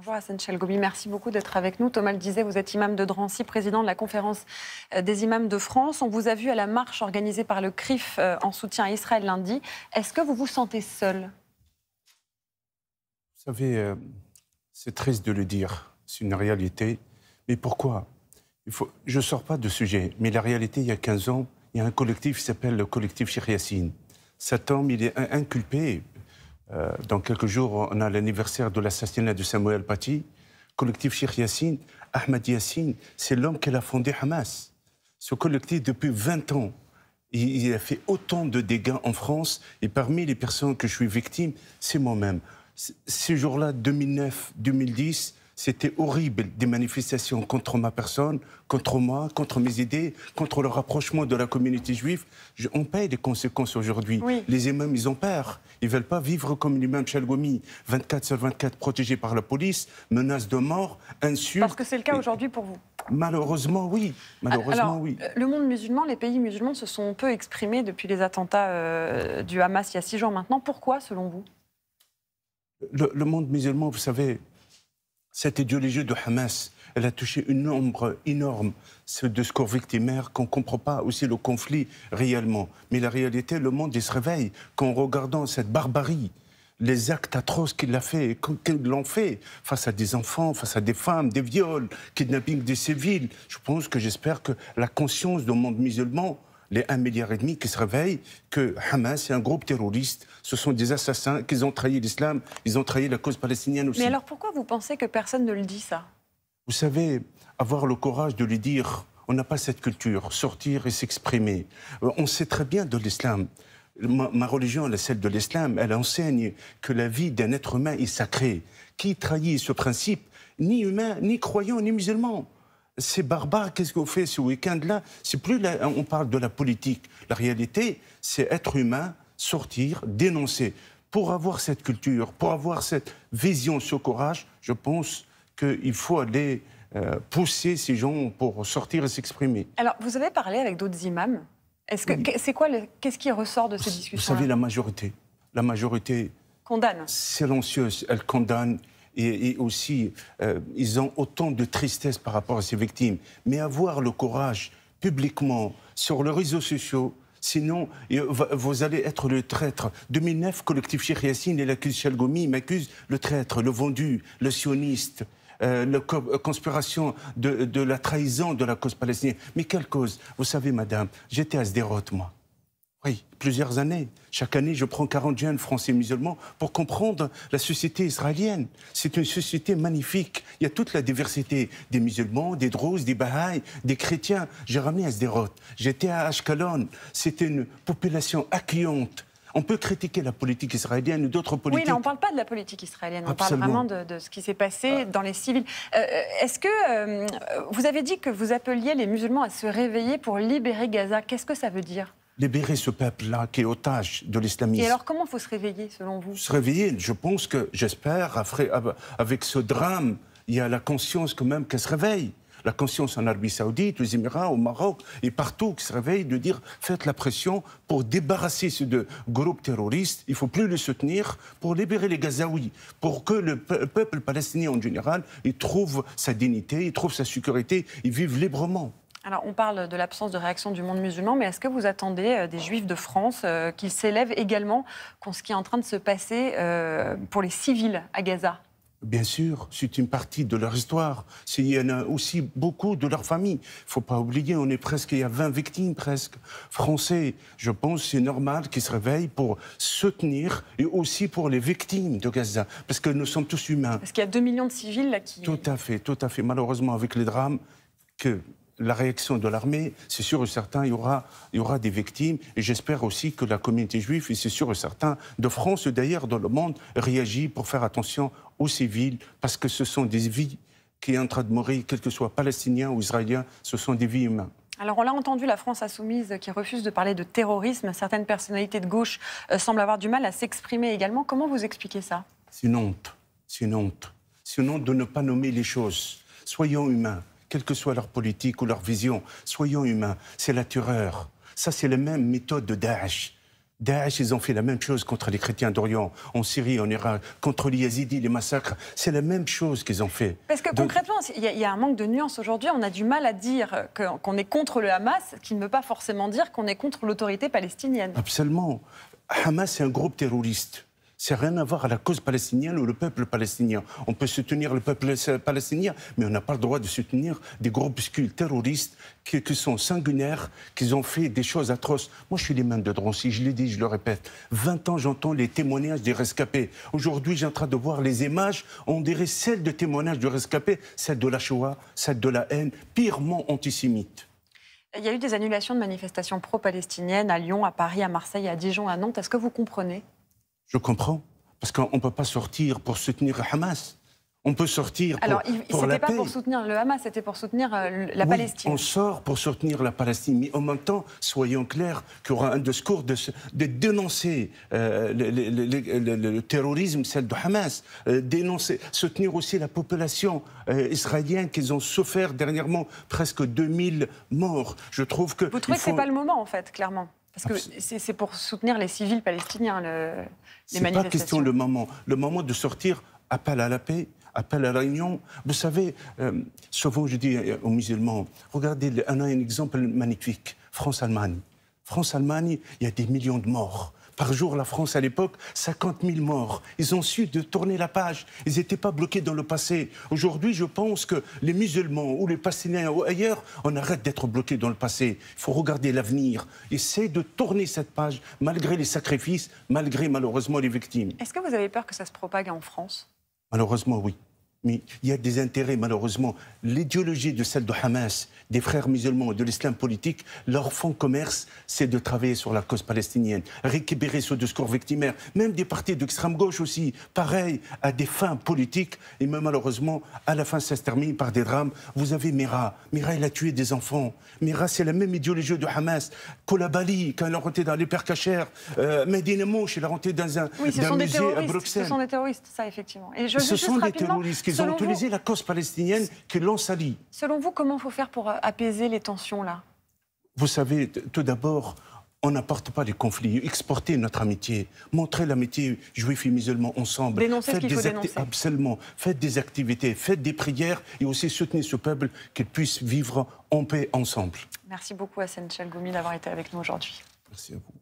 Bonjour Hassan Chalgobi, merci beaucoup d'être avec nous. Thomas le disait, vous êtes imam de Drancy, président de la conférence euh, des imams de France. On vous a vu à la marche organisée par le CRIF euh, en soutien à Israël lundi. Est-ce que vous vous sentez seul Vous savez, euh, c'est triste de le dire, c'est une réalité. Mais pourquoi il faut... Je ne sors pas de sujet, mais la réalité, il y a 15 ans, il y a un collectif qui s'appelle le collectif Cheikh Cet homme, il est inculpé euh, dans quelques jours, on a l'anniversaire de l'assassinat de Samuel Paty. Collectif Cheikh Yassine, Ahmad Yassine, c'est l'homme qui a fondé Hamas. Ce collectif, depuis 20 ans, il, il a fait autant de dégâts en France. Et parmi les personnes que je suis victime, c'est moi-même. Ces jours-là, 2009, 2010, c'était horrible, des manifestations contre ma personne, contre moi, contre mes idées, contre le rapprochement de la communauté juive. on paye les conséquences aujourd'hui. Les imams, ils ont peur. Ils veulent pas vivre comme l'imam Chalgoumi, 24 sur 24 protégés par la police, menaces de mort, insultes. Parce que c'est le cas aujourd'hui pour vous. Malheureusement, oui. Malheureusement, euh, Le monde musulman, les pays musulmans se sont peu exprimés depuis les attentats euh, du Hamas il y a six jours maintenant. Pourquoi, selon vous le, monde musulman, vous savez, cette idéologie de Hamas, elle a touché une ombre énorme de scores victimaires qu'on ne comprend pas aussi le conflit réellement. Mais la réalité, le monde se réveille qu'en regardant cette barbarie, les actes atroces qu'il a fait, qu'ils l'ont fait face à des enfants, face à des femmes, des viols, kidnapping des civils. Je pense que j'espère que la conscience du monde musulman les 1,5 milliard et demi qui se réveillent que Hamas est un groupe terroriste, ce sont des assassins, qu'ils ont trahi l'islam, ils ont trahi la cause palestinienne aussi. Mais alors pourquoi vous pensez que personne ne le dit ça Vous savez, avoir le courage de lui dire, on n'a pas cette culture, sortir et s'exprimer. Euh, on sait très bien de l'islam. Ma, ma, religion, celle de l'islam, elle enseigne que la vie d'un être humain est sacrée. Qui trahit ce principe Ni humain, ni croyant, ni musulman c'est barbare, qu'est-ce qu'on fait ce week-end-là C'est plus on parle de la politique. La réalité, c'est être humain, sortir, dénoncer. Pour avoir cette culture, pour avoir cette vision, ce courage, je pense qu'il faut aller euh, pousser ces gens pour sortir et s'exprimer. Alors, vous avez parlé avec d'autres imams. Est-ce que c'est quoi Qu'est-ce qui ressort de ces discussions Vous savez, la majorité, la majorité condamne. Silencieuse, elle condamne et, aussi, euh, ils ont autant de tristesse par rapport à ces victimes. Mais avoir le courage publiquement sur les réseaux sociaux, sinon euh, vous allez être le traître. 2009, collectif Cheikh Yassine et l'accuse Chalgomi m'accusent le traître, le vendu, le sioniste. Euh, la conspiration de, de, la trahison de la cause palestinienne. Mais quelle cause Vous savez, madame, j'étais à Sderot, moi. Oui, plusieurs années. Chaque année, je prends 40 jeunes français musulmans pour comprendre la société israélienne. C'est une société magnifique. Il y a toute la diversité des musulmans, des drouses, des bahaïs, des chrétiens. J'ai ramené à Sderot, j'étais à Ashkelon. C'était une population accueillante. On peut critiquer la politique israélienne ou d'autres politiques. Oui, mais on ne parle pas de la politique israélienne, on parle vraiment de, ce qui s'est passé ah. dans les civils. Euh, euh, est-ce que euh, vous avez dit que vous appeliez les musulmans à se réveiller pour libérer Gaza Qu'est-ce que ça veut dire libérer ce peuple-là qui est otage de l'islamisme. Et alors, comment faut se réveiller, selon vous Se réveiller, je pense que, j'espère, avec ce drame, il y a la conscience quand même qu'elle se réveille. La conscience en Arabie Saoudite, aux Émirats, au Maroc et partout qui se réveille de dire faites la pression pour débarrasser ce de groupe terroristes Il faut plus le soutenir pour libérer les Gazaouis, pour que le peuple palestinien en général il trouve sa dignité, il trouve sa sécurité, il vive librement. Alors, on parle de l'absence de réaction du monde musulman, mais est-ce que vous attendez euh, des juifs de France euh, qu'ils s'élèvent également contre ce qui est en train de se passer euh, pour les civils à Gaza Bien sûr, c'est une partie de leur histoire. Il y en a aussi beaucoup de leur famille. Il ne faut pas oublier, on est presque, il y a 20 victimes presque français. Je pense c'est normal qu'ils se réveillent pour soutenir et aussi pour les victimes de Gaza, parce que nous sommes tous humains. Parce qu'il y a 2 millions de civils là qui... Tout à fait, tout à fait. Malheureusement, avec les drames que la réaction de l'armée, c'est sûr et certain, il y aura, il des victimes. Et j'espère aussi que la communauté juive, et c'est sûr et certain, de France et d'ailleurs dans le monde, réagit pour faire attention aux civils, parce que ce sont des vies qui sont en train de mourir, quels que soient palestiniens ou israéliens, ce sont des vies humaines. Alors on l'a entendu, la France insoumise qui refuse de parler de terrorisme, certaines personnalités de gauche euh, semblent avoir du mal à s'exprimer également. Comment vous expliquez ça C'est une honte, c'est une honte, c'est une honte de ne pas nommer les choses. Soyons humains quelle que soit leur politique ou leur vision. Soyons humains, c'est la tueur. Ça, c'est la même méthode de Daesh. Daesh, ils ont fait la même chose contre les chrétiens d'Orient, en Syrie, en Irak, contre les Yazidis, les massacres. C'est la même chose qu'ils ont fait. Parce que concrètement, il y, a un manque de nuance aujourd'hui. On a du mal à dire qu'on est contre le Hamas, qui ne veut pas forcément dire qu'on est contre l'autorité palestinienne. Absolument. Hamas, c'est un groupe terroriste c'est rien à voir à la cause palestinienne ou le peuple palestinien. On peut soutenir le peuple palestinien, mais on n'a pas le droit de soutenir des groupes groupuscules terroristes qui, sont sanguinaires, qui ont fait des choses atroces. Moi, je suis les mains de Drancy, je l'ai dit, je le répète. 20 ans, j'entends les témoignages des rescapés. Aujourd'hui, j'ai en train de voir les images, on dirait celles de témoignages de rescapés, celles de la Shoah, celles de la haine, pirement antisémites. Il y a eu des annulations de manifestations pro-palestiniennes à Lyon, à Paris, à Marseille, à Dijon, à Nantes. Est-ce que vous comprenez je comprends. Parce qu'on ne peut pas sortir pour soutenir Hamas. On peut sortir pour, Alors, pour n'était pas pour soutenir le Hamas, c'était pour soutenir euh, la Palestine. On sort pour soutenir la Palestine, mais en même temps, soyons clairs qu'il y aura un discours de, dénoncer euh, le, terrorisme, celle de Hamas, euh, dénoncer, soutenir aussi la population israélienne qu'ils ont souffert dernièrement presque 2000 morts. Je trouve que. Vous trouvez que ce n'est pas le moment, en fait, clairement que c'est pour soutenir les civils palestiniens, le, les manifestations. C'est pas question le moment. Le moment de sortir, appel à la paix, appel à la réunion. Vous savez, euh, souvent je dis euh, aux musulmans, regardez, on a un exemple magnifique, France-Allemagne. France-Allemagne, il y a des millions de morts par jour, la France à l'époque, 50 000 morts. Ils ont su de tourner la page. Ils n'étaient pas bloqués dans le passé. Aujourd'hui, je pense que les musulmans ou les Palestiniens ou ailleurs, on arrête d'être bloqués dans le passé. Il faut regarder l'avenir. Essayez de tourner cette page malgré les sacrifices, malgré malheureusement les victimes. Est-ce que vous avez peur que ça se propague en France Malheureusement, oui. Mais il y a des intérêts, malheureusement. L'idéologie de celle de Hamas, des frères musulmans, et de l'islam politique, leur fond commerce, c'est de travailler sur la cause palestinienne, récupérer ce discours victimaire, même des partis d'extrême gauche aussi, pareil, à des fins politiques. Et même malheureusement, à la fin, ça se termine par des drames. Vous avez Mira. Mira, elle a tué des enfants. Mira, c'est la même idéologie de Hamas. Kolabali, quand elle est rentrée dans les pères cachères, euh, Mouche, elle est rentrée dans un, oui, ce sont musée à Bruxelles. Ce sont des terroristes, ça, effectivement. Et je, ce sont des terroristes ils ont utilisé la cause palestinienne que l'on salit. Selon vous, comment faut faire pour euh, apaiser les tensions là Vous savez, tout d'abord, on n'apporte pas les conflits. Exporter notre amitié, montrer l'amitié juif et musulman ensemble. Dénoncer ce qu'il faut Absolument. Faites des activités, faites des prières et aussi soutenez ce peuple qu'il puisse vivre en paix ensemble. Merci beaucoup, Hassan Chalgoumi, d'avoir été avec nous aujourd'hui. Merci à vous.